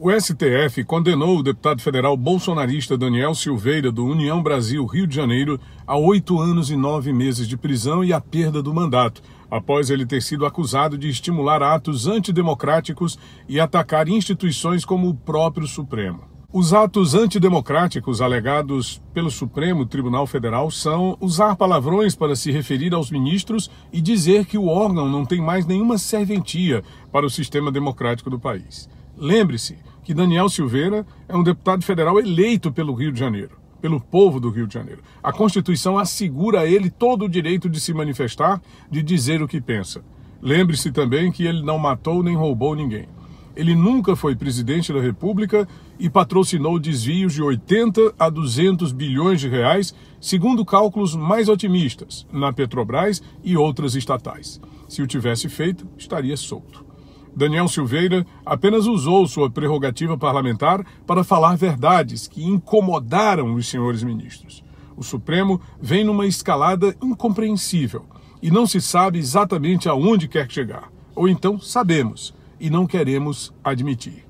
O STF condenou o deputado federal bolsonarista Daniel Silveira, do União Brasil Rio de Janeiro, a oito anos e nove meses de prisão e a perda do mandato, após ele ter sido acusado de estimular atos antidemocráticos e atacar instituições como o próprio Supremo. Os atos antidemocráticos alegados pelo Supremo Tribunal Federal são usar palavrões para se referir aos ministros e dizer que o órgão não tem mais nenhuma serventia para o sistema democrático do país. Lembre-se que Daniel Silveira é um deputado federal eleito pelo Rio de Janeiro, pelo povo do Rio de Janeiro. A Constituição assegura a ele todo o direito de se manifestar, de dizer o que pensa. Lembre-se também que ele não matou nem roubou ninguém. Ele nunca foi presidente da República e patrocinou desvios de 80 a 200 bilhões de reais, segundo cálculos mais otimistas, na Petrobras e outras estatais. Se o tivesse feito, estaria solto. Daniel Silveira apenas usou sua prerrogativa parlamentar para falar verdades que incomodaram os senhores ministros. O Supremo vem numa escalada incompreensível e não se sabe exatamente aonde quer chegar. Ou então sabemos e não queremos admitir.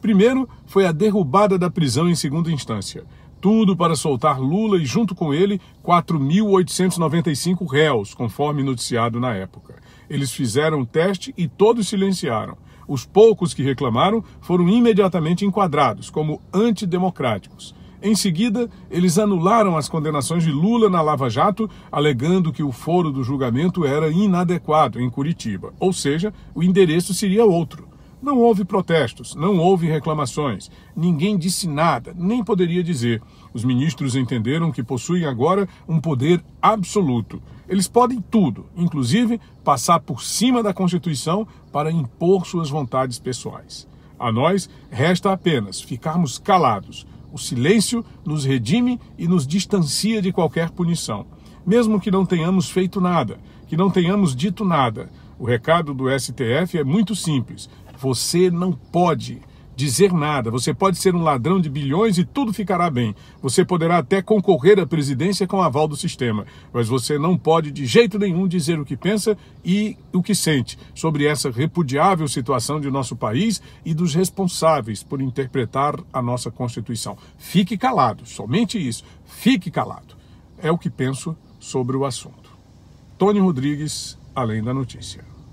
Primeiro foi a derrubada da prisão em segunda instância tudo para soltar Lula e, junto com ele, 4.895 réus, conforme noticiado na época. Eles fizeram o teste e todos silenciaram. Os poucos que reclamaram foram imediatamente enquadrados como antidemocráticos. Em seguida, eles anularam as condenações de Lula na Lava Jato, alegando que o foro do julgamento era inadequado em Curitiba, ou seja, o endereço seria outro. Não houve protestos, não houve reclamações, ninguém disse nada, nem poderia dizer. Os ministros entenderam que possuem agora um poder absoluto. Eles podem tudo, inclusive passar por cima da Constituição para impor suas vontades pessoais. A nós resta apenas ficarmos calados. O silêncio nos redime e nos distancia de qualquer punição. Mesmo que não tenhamos feito nada, que não tenhamos dito nada, o recado do STF é muito simples: você não pode dizer nada. Você pode ser um ladrão de bilhões e tudo ficará bem. Você poderá até concorrer à presidência com o aval do sistema, mas você não pode de jeito nenhum dizer o que pensa e o que sente sobre essa repudiável situação de nosso país e dos responsáveis por interpretar a nossa Constituição. Fique calado, somente isso. Fique calado. É o que penso sobre o assunto. Tony Rodrigues, além da notícia.